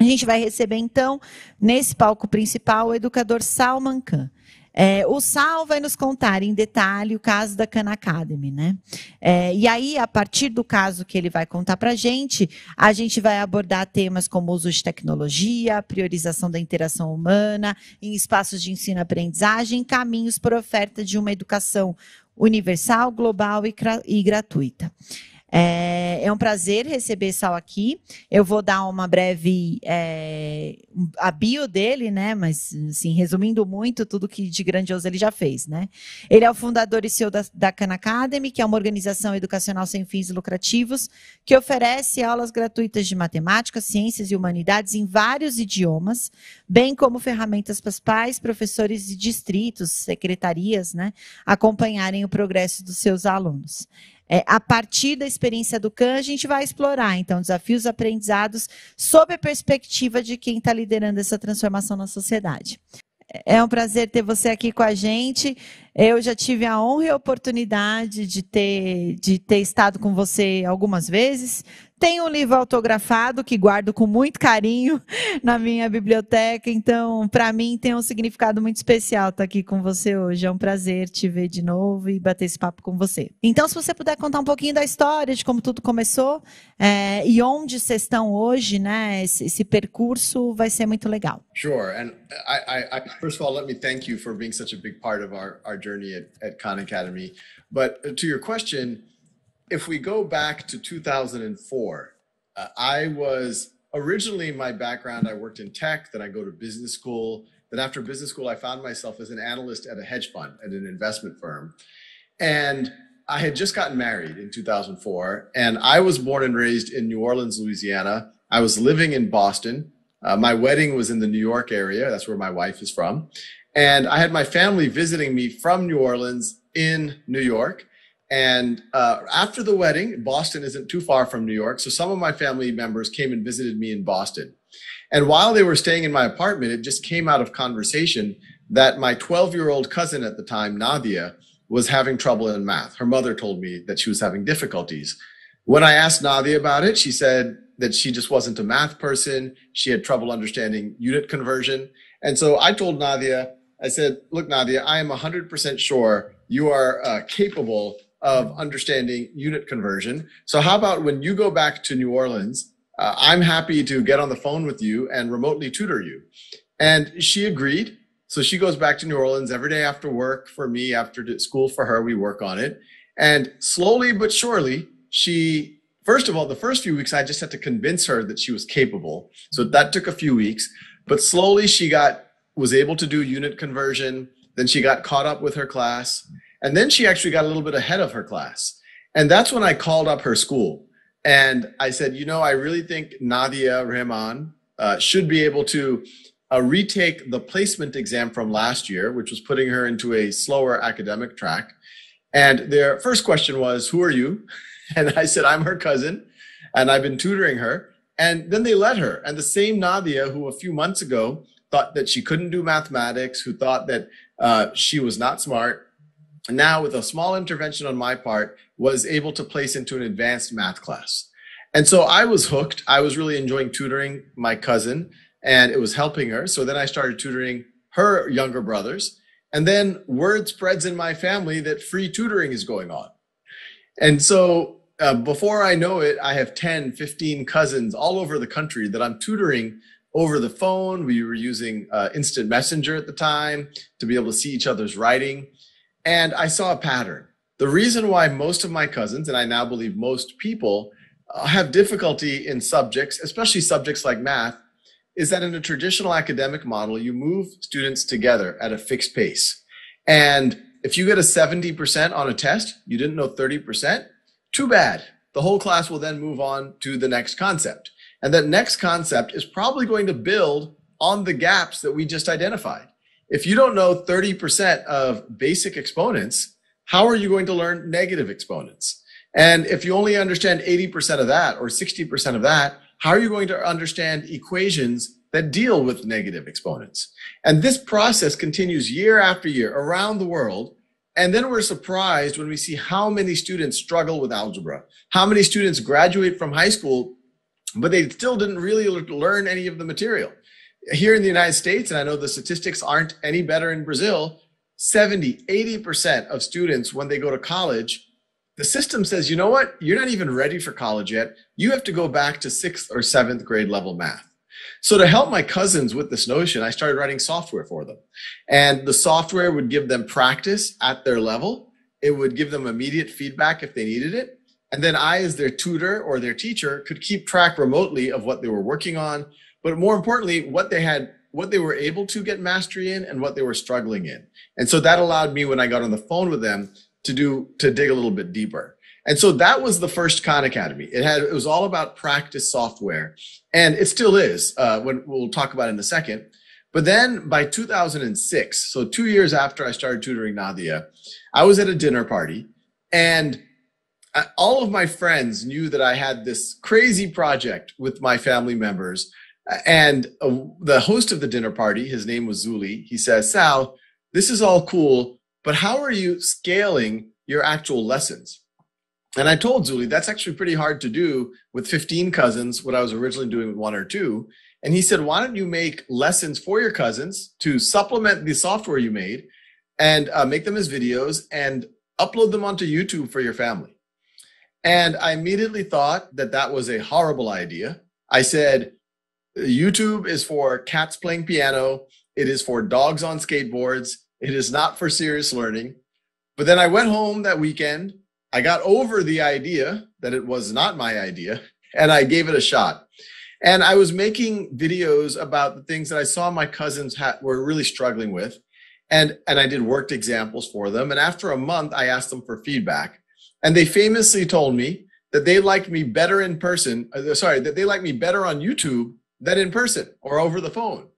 A gente vai receber, então, nesse palco principal, o educador Salman Khan. É, o Sal vai nos contar em detalhe o caso da Khan Academy, né? É, e aí, a partir do caso que ele vai contar para a gente, a gente vai abordar temas como uso de tecnologia, priorização da interação humana em espaços de ensino-aprendizagem, caminhos para oferta de uma educação universal, global e, e gratuita. É, é um prazer receber Sal aqui. Eu vou dar uma breve é, a bio dele, né? Mas assim, resumindo muito tudo que de grandioso ele já fez, né? Ele é o fundador e CEO da, da Khan Academy, que é uma organização educacional sem fins lucrativos que oferece aulas gratuitas de matemática, ciências e humanidades em vários idiomas, bem como ferramentas para os pais, professores e distritos, secretarias, né, acompanharem o progresso dos seus alunos. É, a partir da experiência do CAN, a gente vai explorar, então, desafios aprendizados sob a perspectiva de quem está liderando essa transformação na sociedade. É, é um prazer ter você aqui com a gente. Eu já tive a honra e a oportunidade de ter, de ter estado com você algumas vezes, tenho um livro autografado que guardo com muito carinho na minha biblioteca, então para mim tem um significado muito especial estar tá aqui com você hoje. É um prazer te ver de novo e bater esse papo com você. Então, se você puder contar um pouquinho da história, de como tudo começou é, e onde vocês estão hoje, né? Esse, esse, percurso vai ser muito legal. Sure, and I, I, I, first of all, let me thank you for being such a big part of our, our journey at, at Khan Academy. But uh, to your question. if we go back to 2004, uh, I was originally my background, I worked in tech, then I go to business school. Then after business school, I found myself as an analyst at a hedge fund at an investment firm. And I had just gotten married in 2004, and I was born and raised in New Orleans, Louisiana. I was living in Boston. Uh, my wedding was in the New York area. That's where my wife is from. And I had my family visiting me from New Orleans in New York. And uh, after the wedding, Boston isn't too far from New York. So some of my family members came and visited me in Boston. And while they were staying in my apartment, it just came out of conversation that my 12 year old cousin at the time, Nadia, was having trouble in math. Her mother told me that she was having difficulties. When I asked Nadia about it, she said that she just wasn't a math person. She had trouble understanding unit conversion. And so I told Nadia, I said, Look, Nadia, I am 100% sure you are uh, capable of understanding unit conversion. So, how about when you go back to New Orleans, uh, I'm happy to get on the phone with you and remotely tutor you. And she agreed. So she goes back to New Orleans every day after work for me, after school for her. We work on it. And slowly but surely, she, first of all, the first few weeks, I just had to convince her that she was capable. So that took a few weeks. But slowly, she got, was able to do unit conversion. Then she got caught up with her class. And then she actually got a little bit ahead of her class. And that's when I called up her school and I said, you know, I really think Nadia Rahman uh, should be able to uh, retake the placement exam from last year, which was putting her into a slower academic track. And their first question was, who are you? And I said, I'm her cousin and I've been tutoring her. And then they let her. And the same Nadia, who a few months ago thought that she couldn't do mathematics, who thought that uh, she was not smart, now with a small intervention on my part was able to place into an advanced math class and so i was hooked i was really enjoying tutoring my cousin and it was helping her so then i started tutoring her younger brothers and then word spreads in my family that free tutoring is going on and so uh, before i know it i have 10 15 cousins all over the country that i'm tutoring over the phone we were using uh, instant messenger at the time to be able to see each other's writing and I saw a pattern. The reason why most of my cousins, and I now believe most people, uh, have difficulty in subjects, especially subjects like math, is that in a traditional academic model, you move students together at a fixed pace. And if you get a 70% on a test, you didn't know 30%, too bad. The whole class will then move on to the next concept. And that next concept is probably going to build on the gaps that we just identified. If you don't know 30% of basic exponents, how are you going to learn negative exponents? And if you only understand 80% of that or 60% of that, how are you going to understand equations that deal with negative exponents? And this process continues year after year around the world. And then we're surprised when we see how many students struggle with algebra, how many students graduate from high school, but they still didn't really learn any of the material. Here in the United States, and I know the statistics aren't any better in Brazil, 70, 80% of students, when they go to college, the system says, you know what? You're not even ready for college yet. You have to go back to sixth or seventh grade level math. So to help my cousins with this notion, I started writing software for them. And the software would give them practice at their level. It would give them immediate feedback if they needed it. And then I, as their tutor or their teacher, could keep track remotely of what they were working on, but more importantly, what they had, what they were able to get mastery in and what they were struggling in. And so that allowed me when I got on the phone with them to do, to dig a little bit deeper. And so that was the first Khan Academy. It had, it was all about practice software and it still is, uh, when we'll talk about in a second. But then by 2006, so two years after I started tutoring Nadia, I was at a dinner party and uh, all of my friends knew that I had this crazy project with my family members and uh, the host of the dinner party, his name was Zuli, he says, Sal, this is all cool, but how are you scaling your actual lessons? And I told Zuli, that's actually pretty hard to do with 15 cousins, what I was originally doing with one or two. And he said, why don't you make lessons for your cousins to supplement the software you made and uh, make them as videos and upload them onto YouTube for your family? And I immediately thought that that was a horrible idea. I said, YouTube is for cats playing piano. It is for dogs on skateboards. It is not for serious learning. But then I went home that weekend. I got over the idea that it was not my idea and I gave it a shot. And I was making videos about the things that I saw my cousins ha- were really struggling with. And, and I did worked examples for them. And after a month, I asked them for feedback. And they famously told me that they liked me better in person. Uh, sorry, that they liked me better on YouTube than in person or over the phone.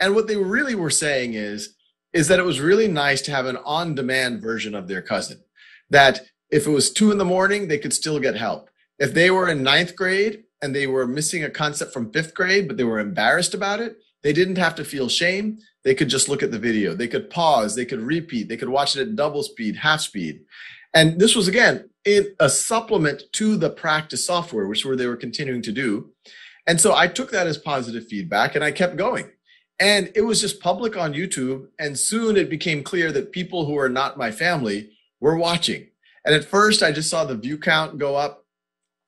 And what they really were saying is, is that it was really nice to have an on demand version of their cousin. That if it was two in the morning, they could still get help. If they were in ninth grade and they were missing a concept from fifth grade, but they were embarrassed about it, they didn't have to feel shame. They could just look at the video. They could pause. They could repeat. They could watch it at double speed, half speed. And this was, again, a supplement to the practice software, which were they were continuing to do. And so I took that as positive feedback and I kept going. And it was just public on YouTube. And soon it became clear that people who are not my family were watching. And at first I just saw the view count go up.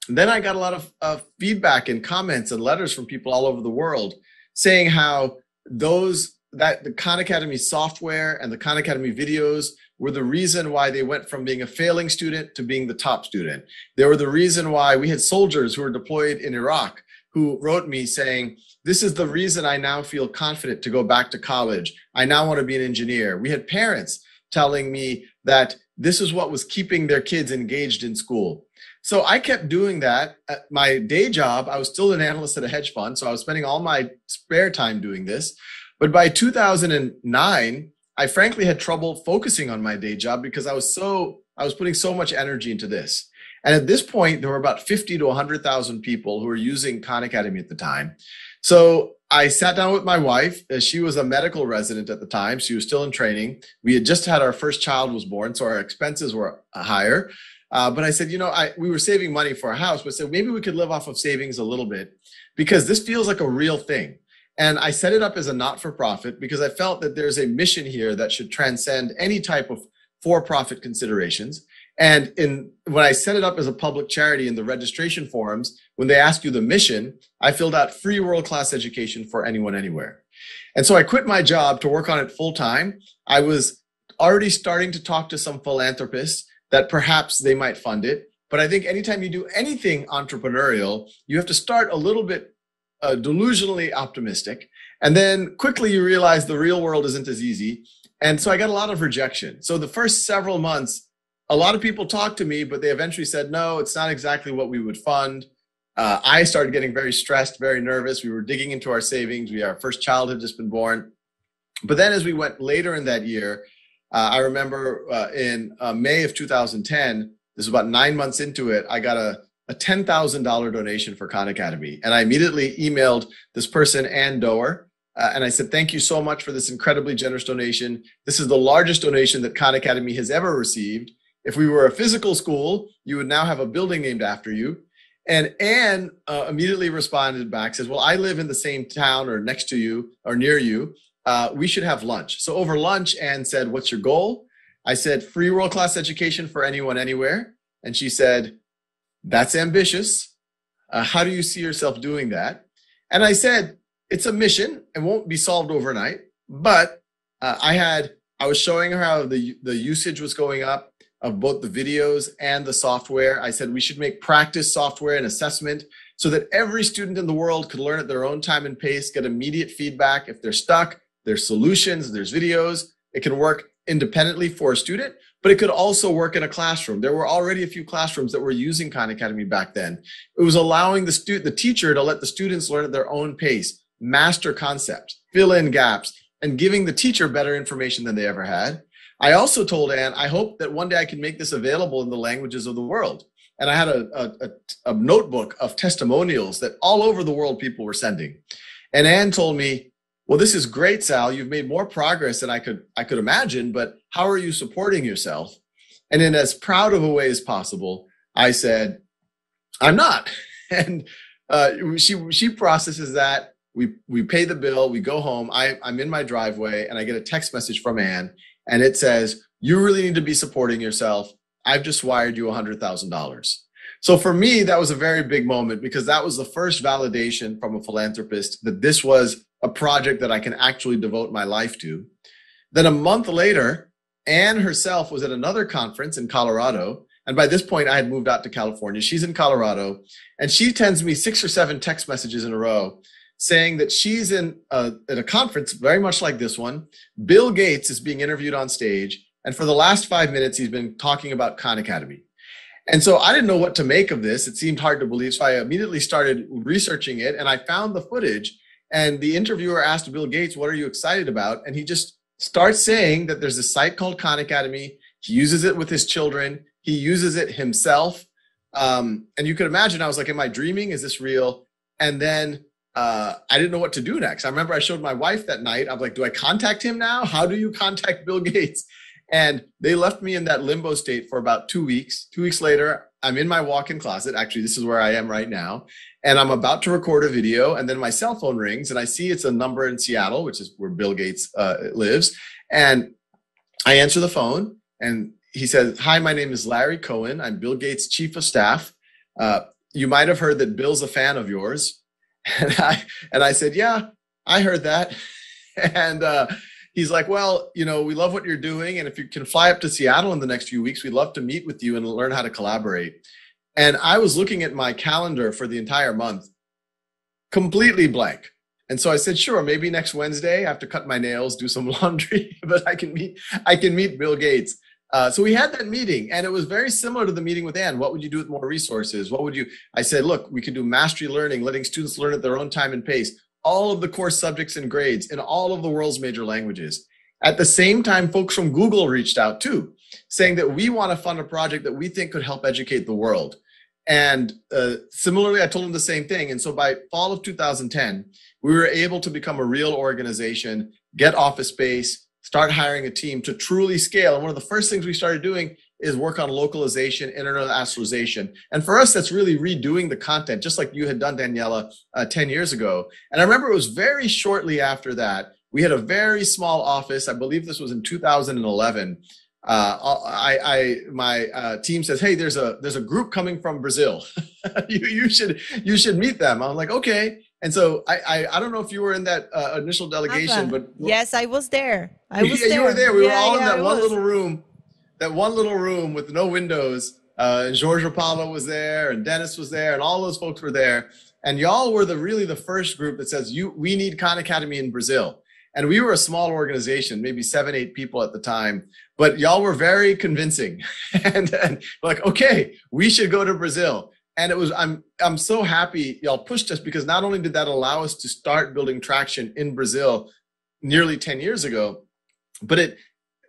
And then I got a lot of, of feedback and comments and letters from people all over the world saying how those that the Khan Academy software and the Khan Academy videos were the reason why they went from being a failing student to being the top student. They were the reason why we had soldiers who were deployed in Iraq who wrote me saying, This is the reason I now feel confident to go back to college. I now want to be an engineer. We had parents telling me that this is what was keeping their kids engaged in school. So I kept doing that. At my day job, I was still an analyst at a hedge fund. So I was spending all my spare time doing this. But by 2009, I frankly had trouble focusing on my day job because I was so, I was putting so much energy into this. And at this point, there were about 50 to 100,000 people who were using Khan Academy at the time. So I sat down with my wife. Uh, she was a medical resident at the time. She was still in training. We had just had our first child was born, so our expenses were uh, higher. Uh, but I said, you know, I, we were saving money for a house, but said maybe we could live off of savings a little bit because this feels like a real thing. And I set it up as a not for profit because I felt that there's a mission here that should transcend any type of for profit considerations. And in when I set it up as a public charity in the registration forms, when they ask you the mission, I filled out free world class education for anyone anywhere. And so I quit my job to work on it full time. I was already starting to talk to some philanthropists that perhaps they might fund it. But I think anytime you do anything entrepreneurial, you have to start a little bit uh, delusionally optimistic. And then quickly you realize the real world isn't as easy. And so I got a lot of rejection. So the first several months, a lot of people talked to me, but they eventually said, no, it's not exactly what we would fund. Uh, I started getting very stressed, very nervous. We were digging into our savings. We our first child had just been born, but then as we went later in that year, uh, I remember uh, in uh, May of 2010. This was about nine months into it. I got a a ten thousand dollar donation for Khan Academy, and I immediately emailed this person Ann Doer, uh, and I said, "Thank you so much for this incredibly generous donation. This is the largest donation that Khan Academy has ever received." If we were a physical school, you would now have a building named after you. And Anne uh, immediately responded back, says, Well, I live in the same town or next to you or near you. Uh, we should have lunch. So over lunch, Anne said, What's your goal? I said, Free world class education for anyone, anywhere. And she said, That's ambitious. Uh, how do you see yourself doing that? And I said, It's a mission and won't be solved overnight. But uh, I had, I was showing her how the, the usage was going up of both the videos and the software. I said we should make practice software and assessment so that every student in the world could learn at their own time and pace, get immediate feedback if they're stuck, there's solutions, there's videos. It can work independently for a student, but it could also work in a classroom. There were already a few classrooms that were using Khan Academy back then. It was allowing the student, the teacher to let the students learn at their own pace, master concepts, fill in gaps, and giving the teacher better information than they ever had. I also told Anne, I hope that one day I can make this available in the languages of the world. And I had a, a, a, notebook of testimonials that all over the world people were sending. And Anne told me, well, this is great, Sal. You've made more progress than I could, I could imagine, but how are you supporting yourself? And in as proud of a way as possible, I said, I'm not. And uh, she, she processes that we we pay the bill, we go home. I, I'm in my driveway, and I get a text message from Anne, and it says, you really need to be supporting yourself. I've just wired you $100,000. So for me, that was a very big moment because that was the first validation from a philanthropist that this was a project that I can actually devote my life to. Then a month later, Anne herself was at another conference in Colorado. And by this point, I had moved out to California. She's in Colorado and she sends me six or seven text messages in a row saying that she's in a, at a conference very much like this one. Bill Gates is being interviewed on stage, and for the last five minutes, he's been talking about Khan Academy. And so I didn't know what to make of this. It seemed hard to believe. So I immediately started researching it and I found the footage. And the interviewer asked Bill Gates, What are you excited about? And he just starts saying that there's a site called Khan Academy. He uses it with his children, he uses it himself. Um, and you could imagine, I was like, Am I dreaming? Is this real? And then uh, I didn't know what to do next. I remember I showed my wife that night. I'm like, do I contact him now? How do you contact Bill Gates? And they left me in that limbo state for about two weeks. Two weeks later, I'm in my walk in closet. Actually, this is where I am right now. And I'm about to record a video. And then my cell phone rings and I see it's a number in Seattle, which is where Bill Gates uh, lives. And I answer the phone and he says, Hi, my name is Larry Cohen. I'm Bill Gates' chief of staff. Uh, you might have heard that Bill's a fan of yours and I and I said, "Yeah, I heard that." And uh, he's like, "Well, you know, we love what you're doing, and if you can fly up to Seattle in the next few weeks, we'd love to meet with you and learn how to collaborate." And I was looking at my calendar for the entire month, completely blank. And so I said, "Sure, maybe next Wednesday I have to cut my nails, do some laundry, but I can meet I can meet Bill Gates." Uh, so we had that meeting, and it was very similar to the meeting with Anne. What would you do with more resources? What would you? I said, look, we can do mastery learning, letting students learn at their own time and pace, all of the course subjects and grades in all of the world's major languages. At the same time, folks from Google reached out too, saying that we want to fund a project that we think could help educate the world. And uh, similarly, I told them the same thing. And so by fall of 2010, we were able to become a real organization, get office space, start hiring a team to truly scale. And one of the first things we started doing is work on localization, internationalization. And for us, that's really redoing the content, just like you had done, Daniela, uh, 10 years ago. And I remember it was very shortly after that. We had a very small office. I believe this was in 2011. Uh, I, I, my uh, team says, "Hey, there's a there's a group coming from Brazil. you, you should you should meet them." I'm like, "Okay." And so I, I, I, don't know if you were in that uh, initial delegation, but yes, I was there. I was yeah, there. you were there. We yeah, were all yeah, in that I one was. little room, that one little room with no windows. Uh, George Rapallo was there, and Dennis was there, and all those folks were there. And y'all were the really the first group that says you we need Khan Academy in Brazil. And we were a small organization, maybe seven, eight people at the time, but y'all were very convincing. and, and like, okay, we should go to Brazil and it was i'm i'm so happy y'all pushed us because not only did that allow us to start building traction in brazil nearly 10 years ago but it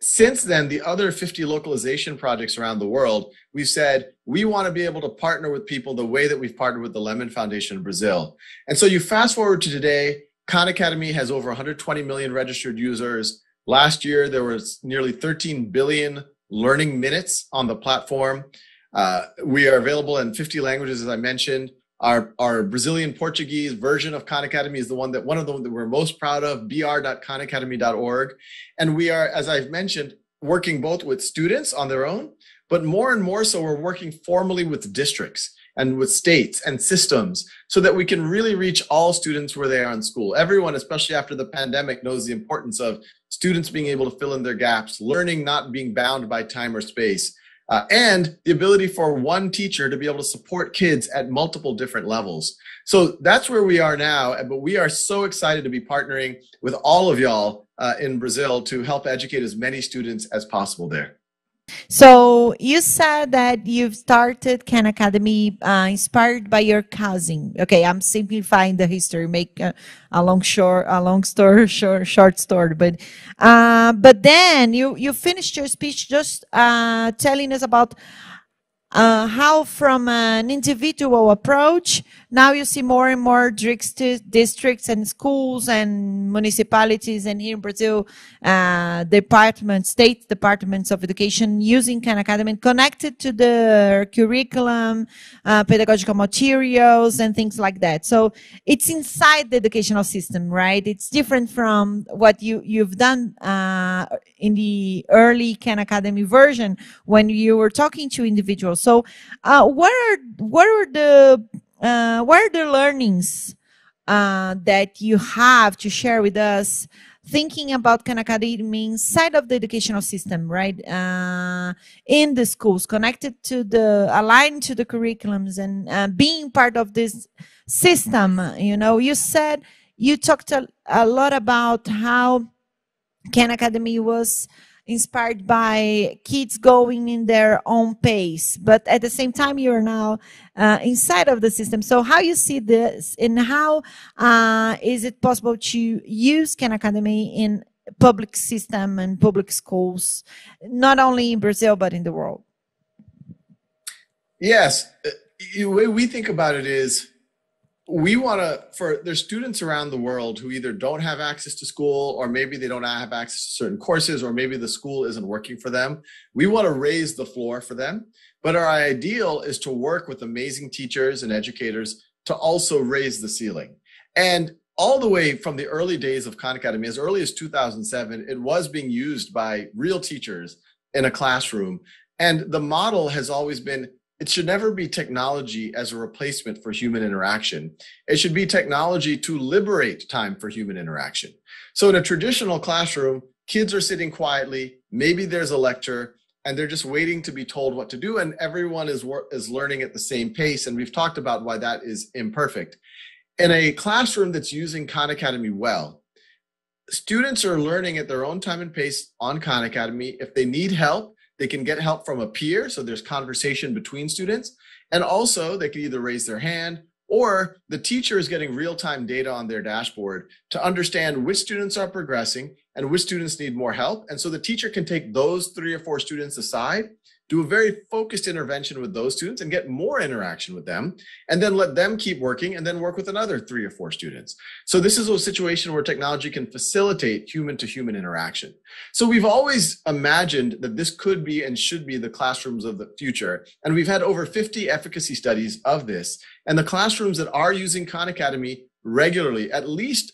since then the other 50 localization projects around the world we've said we want to be able to partner with people the way that we've partnered with the lemon foundation in brazil and so you fast forward to today khan academy has over 120 million registered users last year there was nearly 13 billion learning minutes on the platform uh, we are available in 50 languages, as I mentioned. Our, our Brazilian Portuguese version of Khan Academy is the one that one of them that we're most proud of, br.khanacademy.org. And we are, as I've mentioned, working both with students on their own, but more and more so we're working formally with districts and with states and systems so that we can really reach all students where they are in school. Everyone, especially after the pandemic, knows the importance of students being able to fill in their gaps, learning not being bound by time or space, uh, and the ability for one teacher to be able to support kids at multiple different levels. So that's where we are now. But we are so excited to be partnering with all of y'all uh, in Brazil to help educate as many students as possible there. So you said that you've started Khan Academy uh, inspired by your cousin. Okay, I'm simplifying the history, make a, a long short, a long story, short, short story. But uh, but then you you finished your speech just uh, telling us about uh, how from an individual approach now you see more and more districts and schools and municipalities and here in Brazil, uh, departments, state departments of education using Khan Academy connected to the curriculum, uh, pedagogical materials and things like that. So it's inside the educational system, right? It's different from what you, you've done, uh, in the early Khan Academy version when you were talking to individuals. So, uh, what are, what are the uh, what are the learnings uh, that you have to share with us? Thinking about Khan Academy inside of the educational system, right? Uh, in the schools, connected to the, aligned to the curriculums and uh, being part of this system. You know, you said, you talked a, a lot about how Khan Academy was inspired by kids going in their own pace but at the same time you're now uh, inside of the system so how you see this and how uh, is it possible to use khan academy in public system and public schools not only in brazil but in the world yes the uh, way we think about it is we want to for there's students around the world who either don't have access to school or maybe they don't have access to certain courses or maybe the school isn't working for them we want to raise the floor for them but our ideal is to work with amazing teachers and educators to also raise the ceiling and all the way from the early days of khan academy as early as 2007 it was being used by real teachers in a classroom and the model has always been it should never be technology as a replacement for human interaction. It should be technology to liberate time for human interaction. So, in a traditional classroom, kids are sitting quietly, maybe there's a lecture, and they're just waiting to be told what to do, and everyone is, is learning at the same pace. And we've talked about why that is imperfect. In a classroom that's using Khan Academy well, students are learning at their own time and pace on Khan Academy. If they need help, they can get help from a peer, so there's conversation between students. And also, they can either raise their hand or the teacher is getting real time data on their dashboard to understand which students are progressing and which students need more help. And so the teacher can take those three or four students aside do a very focused intervention with those students and get more interaction with them, and then let them keep working and then work with another three or four students. So this is a situation where technology can facilitate human to human interaction. So we've always imagined that this could be and should be the classrooms of the future. And we've had over 50 efficacy studies of this. And the classrooms that are using Khan Academy regularly, at least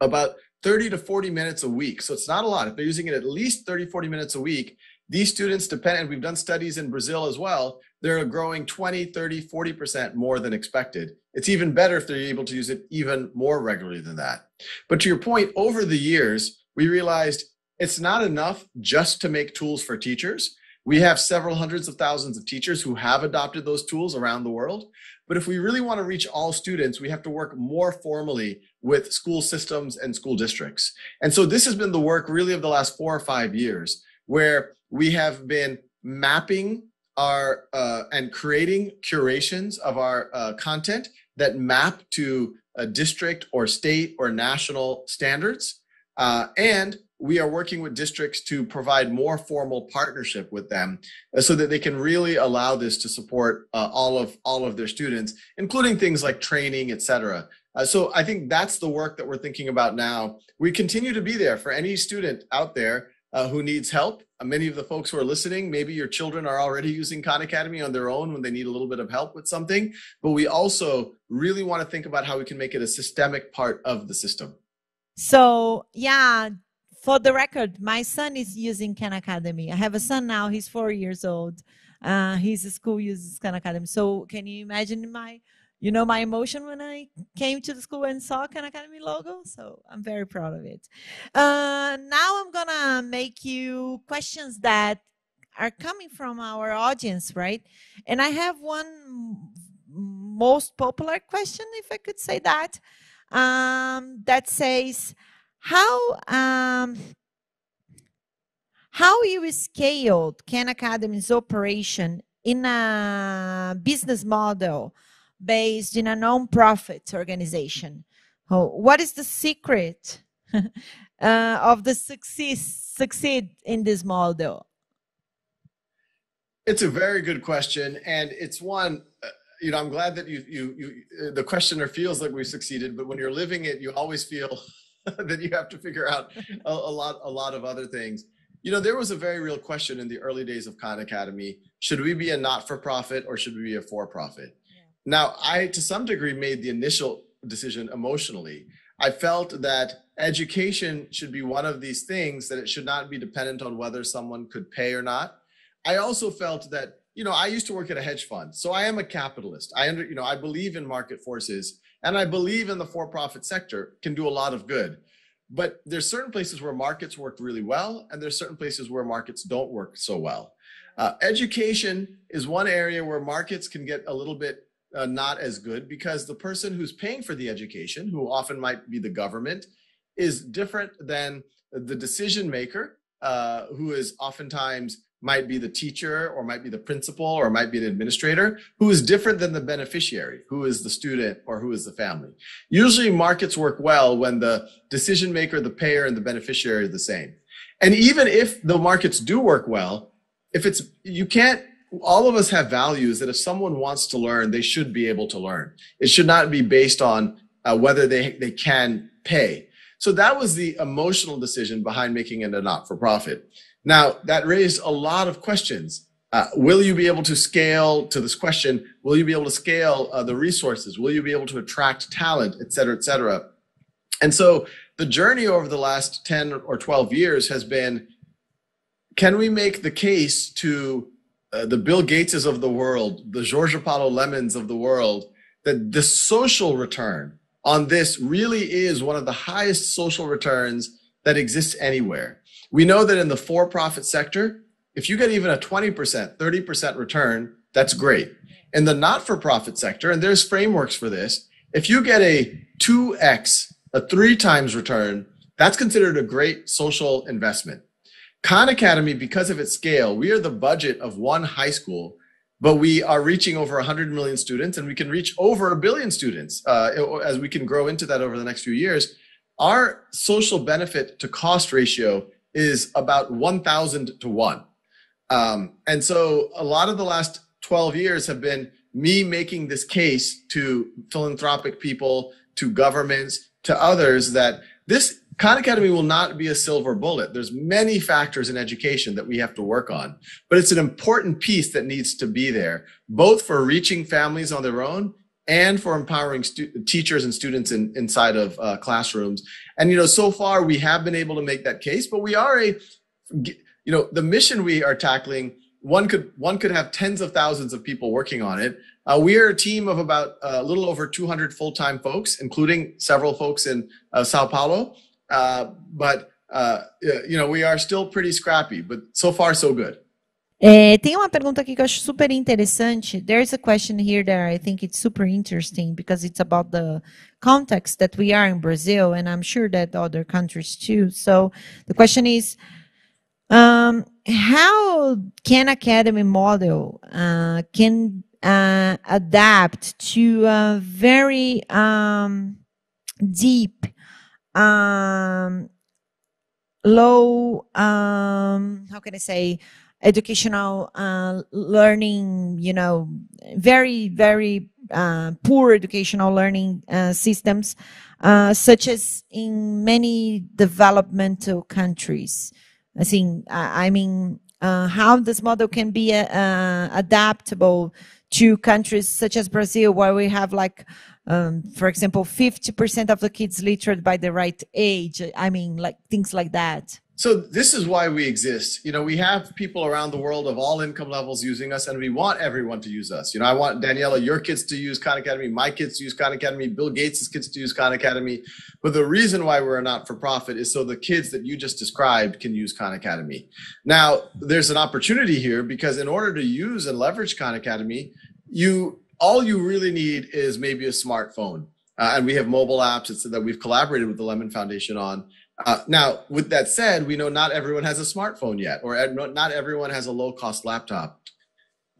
about 30 to 40 minutes a week. So it's not a lot. If they're using it at least 30, 40 minutes a week, these students depend, and we've done studies in Brazil as well, they're growing 20, 30, 40% more than expected. It's even better if they're able to use it even more regularly than that. But to your point, over the years, we realized it's not enough just to make tools for teachers. We have several hundreds of thousands of teachers who have adopted those tools around the world. But if we really want to reach all students, we have to work more formally with school systems and school districts. And so this has been the work really of the last four or five years, where we have been mapping our uh, and creating curations of our uh, content that map to district or state or national standards. Uh, and we are working with districts to provide more formal partnership with them uh, so that they can really allow this to support uh, all of all of their students, including things like training, et cetera. so I think that's the work that we're thinking about now. We continue to be there for any student out there uh, who needs help. Uh, many of the folks who are listening, maybe your children are already using Khan Academy on their own when they need a little bit of help with something. But we also really want to think about how we can make it a systemic part of the system. So, yeah, for the record, my son is using Khan Academy. I have a son now, he's four years old. Uh, a school uses Khan Academy. So, can you imagine my you know my emotion when I came to the school and saw Khan Academy logo. So I'm very proud of it. Uh, now I'm gonna make you questions that are coming from our audience, right? And I have one most popular question, if I could say that, um, that says how um, how you scaled Khan Academy's operation in a business model based in a non-profit organization. Oh, what is the secret uh, of the success succeed in this model? It's a very good question, and it's one. Uh, you know, I'm glad that you, you, you, uh, the questioner feels like we've succeeded, but when you're living it, you always feel that you have to figure out a, a, lot, a lot of other things. You know, there was a very real question in the early days of Khan Academy: should we be a not-for-profit or should we be a for-profit? Now, I, to some degree, made the initial decision emotionally. I felt that education should be one of these things that it should not be dependent on whether someone could pay or not. I also felt that, you know, I used to work at a hedge fund, so I am a capitalist. I under, you know, I believe in market forces and I believe in the for-profit sector can do a lot of good. But there's certain places where markets work really well, and there's certain places where markets don't work so well. Uh, education is one area where markets can get a little bit uh, not as good because the person who's paying for the education, who often might be the government, is different than the decision maker, uh, who is oftentimes might be the teacher or might be the principal or might be an administrator who is different than the beneficiary, who is the student or who is the family. Usually markets work well when the decision maker, the payer and the beneficiary are the same. And even if the markets do work well, if it's, you can't all of us have values that if someone wants to learn, they should be able to learn. It should not be based on uh, whether they, they can pay. So that was the emotional decision behind making it a not for profit. Now, that raised a lot of questions. Uh, will you be able to scale to this question? Will you be able to scale uh, the resources? Will you be able to attract talent, et cetera, et cetera? And so the journey over the last 10 or 12 years has been can we make the case to uh, the Bill Gateses of the world, the George Apollo Lemons of the world, that the social return on this really is one of the highest social returns that exists anywhere. We know that in the for profit sector, if you get even a 20%, 30% return, that's great. In the not for profit sector, and there's frameworks for this, if you get a 2x, a three times return, that's considered a great social investment. Khan Academy, because of its scale, we are the budget of one high school, but we are reaching over 100 million students and we can reach over a billion students uh, as we can grow into that over the next few years. Our social benefit to cost ratio is about 1,000 to 1. Um, and so a lot of the last 12 years have been me making this case to philanthropic people, to governments, to others that this Khan Academy will not be a silver bullet. There's many factors in education that we have to work on, but it's an important piece that needs to be there, both for reaching families on their own and for empowering stu- teachers and students in, inside of uh, classrooms. And you know, so far we have been able to make that case, but we are a, you know, the mission we are tackling. One could one could have tens of thousands of people working on it. Uh, we are a team of about uh, a uh, little over 200 full time folks, including several folks in uh, Sao Paulo. Uh, but uh, you know, we are still pretty scrappy, but so far so good. É, tem uma pergunta aqui que eu acho super interessante. There's a question here that I think it's super interesting because it's about the context that we are in Brazil, and I'm sure that other countries too. So the question is, um, how can academy model uh, can uh, adapt to a very um, deep um, low, um, how can I say, educational uh, learning, you know, very, very uh, poor educational learning uh, systems, uh, such as in many developmental countries. I think, I mean, uh, how this model can be uh, adaptable to countries such as Brazil, where we have like um, for example, 50% of the kids literate by the right age. I mean, like things like that. So this is why we exist. You know, we have people around the world of all income levels using us, and we want everyone to use us. You know, I want Daniela, your kids to use Khan Academy, my kids to use Khan Academy, Bill Gates' kids to use Khan Academy. But the reason why we're a not-for-profit is so the kids that you just described can use Khan Academy. Now, there's an opportunity here because in order to use and leverage Khan Academy, you all you really need is maybe a smartphone. Uh, and we have mobile apps that we've collaborated with the Lemon Foundation on. Uh, now, with that said, we know not everyone has a smartphone yet, or not everyone has a low cost laptop.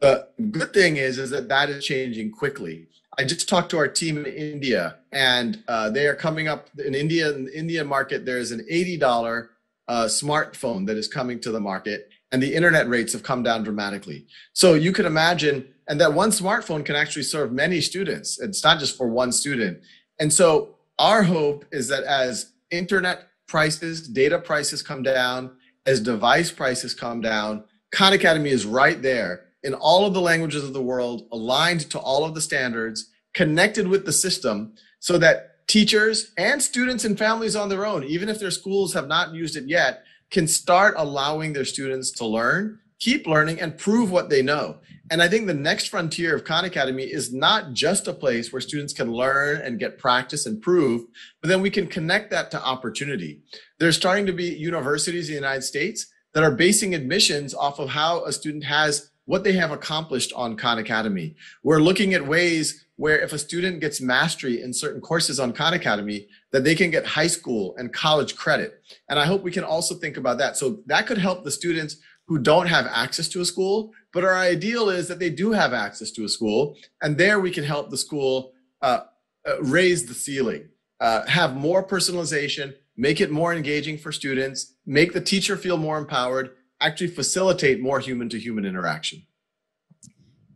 The good thing is, is that that is changing quickly. I just talked to our team in India, and uh, they are coming up in India. In the Indian market, there is an eighty dollar uh, smartphone that is coming to the market, and the internet rates have come down dramatically. So you can imagine and that one smartphone can actually serve many students. It's not just for one student. And so our hope is that as internet prices, data prices come down, as device prices come down, Khan Academy is right there in all of the languages of the world, aligned to all of the standards, connected with the system so that teachers and students and families on their own, even if their schools have not used it yet, can start allowing their students to learn, keep learning, and prove what they know. And I think the next frontier of Khan Academy is not just a place where students can learn and get practice and prove, but then we can connect that to opportunity. There's starting to be universities in the United States that are basing admissions off of how a student has what they have accomplished on Khan Academy. We're looking at ways where if a student gets mastery in certain courses on Khan Academy, that they can get high school and college credit. And I hope we can also think about that. So that could help the students who don't have access to a school, but our ideal is that they do have access to a school. And there we can help the school uh, uh raise the ceiling, uh, have more personalization, make it more engaging for students, make the teacher feel more empowered, actually facilitate more human to human interaction.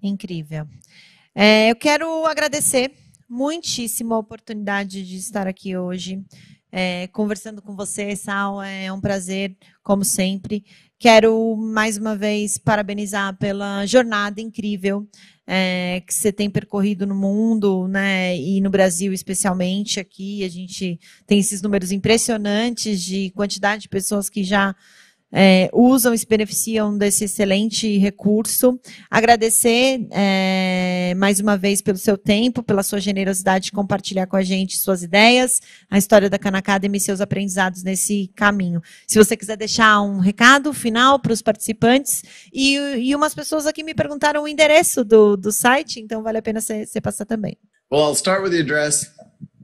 Incrível. É, eu quero agradecer muitíssimo a oportunidade de estar aqui hoje. É, conversando com você, Sal, é um prazer, como sempre. Quero mais uma vez parabenizar pela jornada incrível é, que você tem percorrido no mundo, né, e no Brasil especialmente aqui. A gente tem esses números impressionantes de quantidade de pessoas que já é, usam e se beneficiam desse excelente recurso. Agradecer é, mais uma vez pelo seu tempo, pela sua generosidade de compartilhar com a gente suas ideias, a história da Khan Academy e seus aprendizados nesse caminho. Se você quiser deixar um recado final para os participantes, e, e umas pessoas aqui me perguntaram o endereço do, do site, então vale a pena você passar também. Well, I'll start with the address.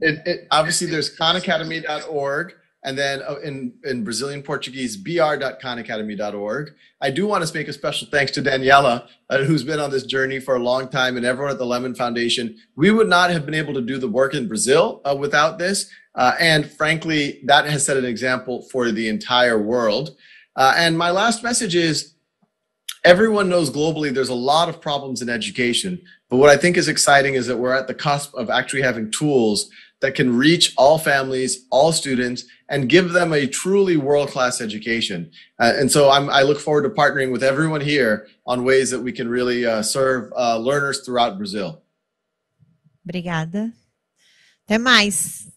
It, it, obviously, there's khanacademy.org. and then oh, in, in Brazilian Portuguese, br.khanacademy.org. I do want to make a special thanks to Daniela, uh, who's been on this journey for a long time, and everyone at the Lemon Foundation. We would not have been able to do the work in Brazil uh, without this. Uh, and frankly, that has set an example for the entire world. Uh, and my last message is everyone knows globally there's a lot of problems in education. But what I think is exciting is that we're at the cusp of actually having tools that can reach all families, all students, and give them a truly world class education. Uh, and so I'm, i look forward to partnering with everyone here on ways that we can really uh, serve uh, learners throughout Brazil. Obrigada. Até mais.